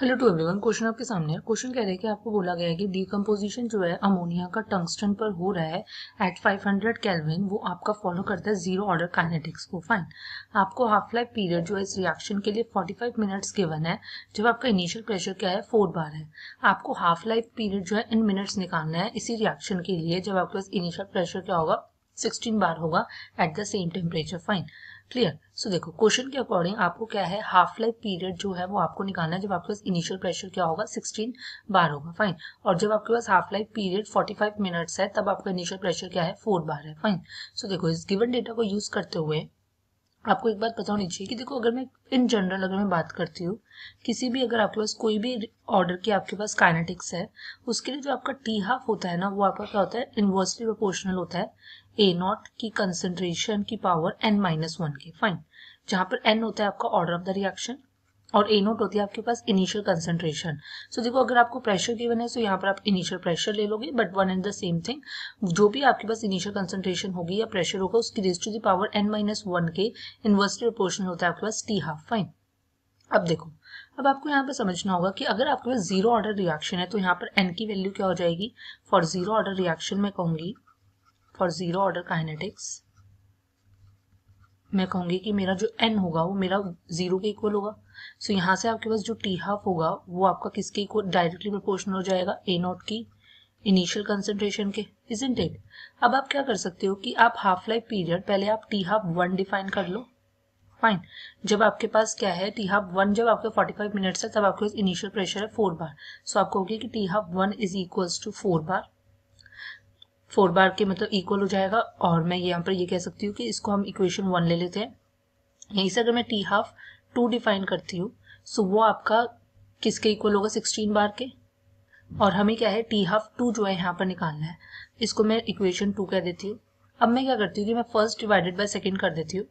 hello to everyone question आपके सामने है क्वेश्चन कह रहे हैं कि आपको बोला गया है कि डीकम्पोजिशन जो है अमोनिया का टंगस्टन पर हो रहा है एट 500 केल्विन वो आपका फॉलो करता है जीरो ऑर्डर काइनेटिक्स को फाइन आपको हाफ लाइफ पीरियड जो है इस रिएक्शन के लिए 45 मिनट्स गिवन है जब आपका इनिशियल प्रेशर क्या है फोर बार है आपको हाफ लाइफ पीरियड जो है इन मिनट्स निकालना है इसी रिएक्शन के लिए जब आपके पास इनिशियल प्रेशर क्या होगा सिक्सटीन बार होगा at the same temperature fine clear so देखो क्वेश्चन के अकॉर्डिंग आपको क्या है हाफ लाइफ पीरियड जो है वो आपको निकालना है जब आपके पास इनिशियल प्रेशर क्या होगा 16 बार होगा फाइन और जब आपके पास हाफ लाइफ पीरियड 45 मिनट्स है तब आपका इनिशियल प्रेशर क्या है फोर बार है फाइन सो so, देखो इस गिवन डेटा को यूज करते हुए आपको एक बात पता होनी चाहिए कि देखो अगर मैं इन जनरल अगर मैं बात करती हूँ किसी भी अगर आपके पास कोई भी ऑर्डर की आपके पास काइनेटिक्स है उसके लिए जो आपका टी हाफ होता है ना वो आपका क्या होता है इनवर्सली प्रोपोर्शनल होता है ए नॉट की कंसेंट्रेशन की पावर एन माइनस वन के फाइन जहाँ पर एन होता है आपका ऑर्डर ऑफ द रिएक्शन और ए नोट होती है आपके पास इनिशियल कंसेंट्रेशन सो देखो अगर आपको प्रेशर गिवन है तो यहाँ पर आप इनिशियल प्रेशर ले लोगे but one and the same thing जो भी आपके पास इनिशियल कंसेंट्रेशन होगी या प्रेशर होगा उसकी raise to the power N minus one के इन्वर्सली प्रोपोर्शन होता है आपके पास टी हाफ फाइन अब देखो अब आपको यहाँ पर समझना होगा कि अगर आपके पास जीरो ऑर्डर रिएक्शन है तो यहाँ पर एन की वैल्यू क्या हो जाएगी फॉर जीरो ऑर्डर रिएक्शन मैं कहूंगी फॉर जीरो ऑर्डर काइनेटिक्स मैं कहूँगी कि मेरा जो एन होगा वो मेरा जीरो के इक्वल होगा सो so, यहाँ से आपके पास जो टी हाफ होगा वो आपका किसके इक्वल डायरेक्टली प्रोपोर्शनल हो जाएगा ए नॉट की इनिशियल कंसेंट्रेशन के इज इन टेट अब आप क्या कर सकते हो कि आप हाफ लाइफ पीरियड पहले आप टी हाफ वन डिफाइन कर लो फाइन जब आपके पास क्या है टी हाफ वन जब आपके फोर्टी फाइव मिनट्स है तब आपके पास इनिशियल प्रेशर है फोर बार सो so, आपको होगी कि T half one is equals to four bar four bar के मतलब इक्वल हो जाएगा और मैं यहाँ पर ये कह सकती हूँ कि इसको हम इक्वेशन वन ले लेते हैं यहीं से अगर मैं टी हाफ टू डिफाइन करती हूँ सो वो आपका किसके इक्वल होगा सिक्सटीन बार के और हमें क्या है टी हाफ टू जो है यहाँ पर निकालना है इसको मैं इक्वेशन टू कह देती हूँ अब मैं क्या करती हूँ कि मैं फर्स्ट डिवाइडेड बाई सेकेंड कर देती हूँ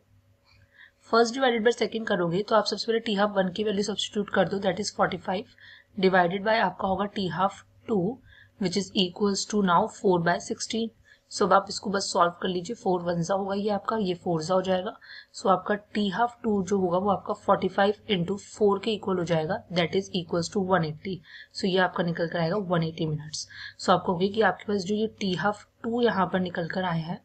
फर्स्ट डिवाइडेड बाई सेकेंड करोगे तो आप सबसे पहले टी हाफ वन की वैल्यू सब्सटीट्यूट कर दो that is forty five divided by आपका होगा T half two which is equal to now four by sixteen so अब आप इसको बस सॉल्व कर लीजिए फोर वन सा होगा ये आपका ये फोर जा हो जाएगा सो so, आपका टी हाफ टू जो होगा वो आपका फोर्टी फाइव इंटू फोर के इक्वल हो जाएगा that is equal to one eighty so ये आपका निकल कर आएगा वन एटी मिनट्स सो आपको होगी कि आपके पास जो ये टी हाफ टू यहाँ पर निकल कर आया है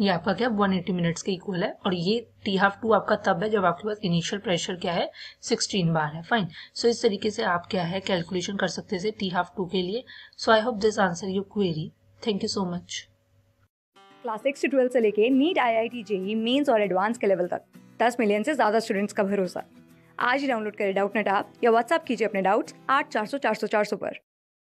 ये आपका क्या 180 मिनट्स के इक्वल है और ये टी हाफ टू आपका तब है जब आपके पास इनिशियल प्रेशर क्या है 16 बार है फाइन सो so, इस तरीके से आप क्या है कैलकुलेशन कर सकते थे टी हाफ टू के लिए so I hope this answer your query thank you so much class six से ट्वेल्थ से लेके NEET I I T JEE mains और एडवांस के लेवल तक दस मिलियन से ज़्यादा स्टूडेंट्स का भरोसा आज ही डाउनलोड करें डाउट नेट आप या व्हाट्सअप कीजिए अपने डाउट्स आठ चार सौ चार सौ चार सौ पर